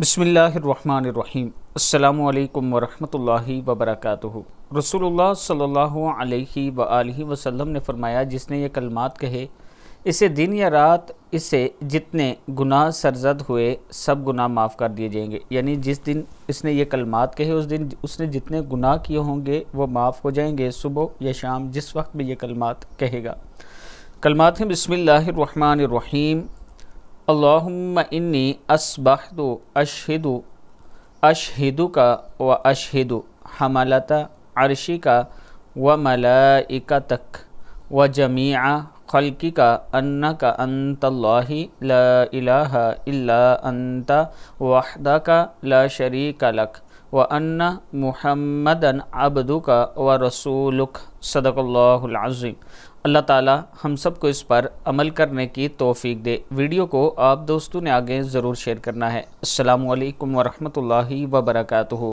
بسم اللہ الرحمن الرحیم السلام علیکم ورحمۃ اللہ وبرکاتہ رسول اللہ صلی اللہ علیہ وآلہ وسلم نے فرمایا جس نے یہ کلمات کہے اسے دن یا رات اسے جتنے گناہ سرزد ہوئے سب گناہ معاف کر دیے جائیں گے یعنی جس دن اس نے یہ کلمات کہے اس دن اس نے جتنے گناہ کیے ہوں گے وہ معاف ہو جائیں گے صبح یا شام جس وقت بھی یہ کلمات کہے گا کلمات ہیں بسم اللہ الرحمن الرحیم اللّہ اصب اشدو اشہدو کا و اشد حملت عرشی کا و ملکتک و جمیع خلقی کا انّا کا انطلّہ لہ التا وحد کا لشریکلق و انّا محمدن ابدوکا و رسولخ صدق اللہ العظیم اللہ تعالیٰ ہم سب کو اس پر عمل کرنے کی توفیق دے ویڈیو کو آپ دوستوں نے آگے ضرور شیئر کرنا ہے السلام علیکم ورحمۃ اللہ وبرکاتہ